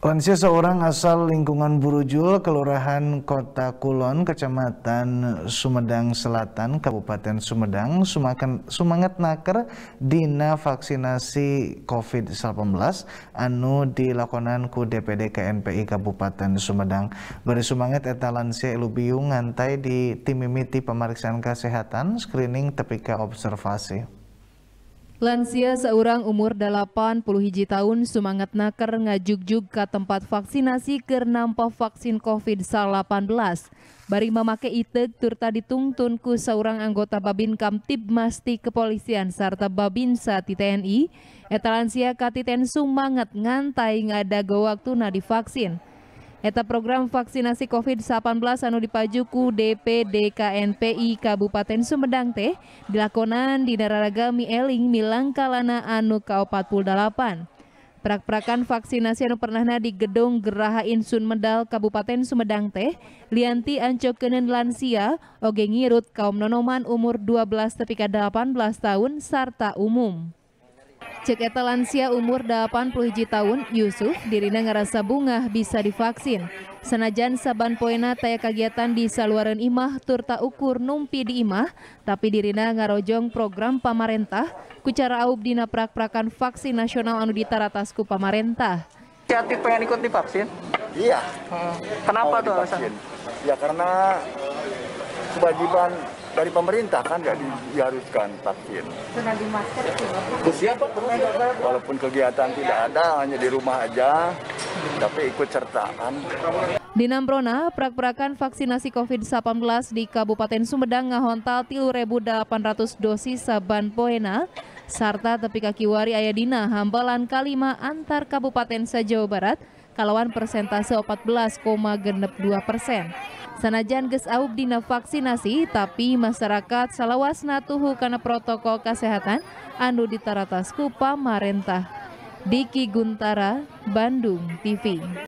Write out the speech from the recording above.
Lansia seorang asal lingkungan Burujul, Kelurahan Kota Kulon, Kecamatan Sumedang Selatan, Kabupaten Sumedang, Sumakan, Sumangat Naker, Dina Vaksinasi COVID-19, anu dilakonan ku DPD KNPI Kabupaten Sumedang. Bersemangat, Sumangat eta lansia Elubiung ngantai di timimiti pemeriksaan kesehatan, screening tepika observasi. Lansia seorang umur 80 hiji tahun semangat naker ngajuk-juk ke tempat vaksinasi nampa vaksin COVID-19. Bari memake itek turta dituntun ku seorang anggota Babin Kamtib masti Kepolisian serta Babinsa Sati TNI, eta lansia katiten semangat ngantai ngadago tuna divaksin. Eta program vaksinasi COVID-19 anu dipajuku DPD KNPI Kabupaten Sumedang teh dilakonan di Nararaga Mieling Milang Kalana anu K48. Prak-prakan vaksinasi anu pernahna di Gedung Geraha Insun Medal Kabupaten Sumedang teh lianti ancokeuneun lansia oge ngirut kaum nonoman umur 12 tepi delapan 18 tahun sarta umum cek eta lansia umur 80 tahun Yusuf dirina ngerasa bunga bisa divaksin Senajan saban poena taya kegiatan di saluaran imah turta ukur numpi di imah, tapi dirina ngarojong program pamarentah kucara aub dina prak-prakan vaksin nasional anu ditaratas ku pamarentah. Kreatif pengen ikut divaksin? Iya. Kenapa tuh alasan? Ya karena eh, kewajiban dari pemerintah kan nggak diharuskan vaksin. Siapa Walaupun kegiatan tidak ada, hanya di rumah aja, tapi ikut sertaan. Di Namprona, prak-prakan vaksinasi COVID-19 di Kabupaten Sumedang ngahontal tilu rebu 800 dosis saban poena, serta tepi kaki wari ayadina hambalan kalima antar kabupaten Sejauh Barat, kalawan persentase 14,62 persen. Sanajan geus aub dina vaksinasi tapi masyarakat salawasna tuhu karena protokol kesehatan anu ditaratas ku pamarentah. Diki Guntara, Bandung TV.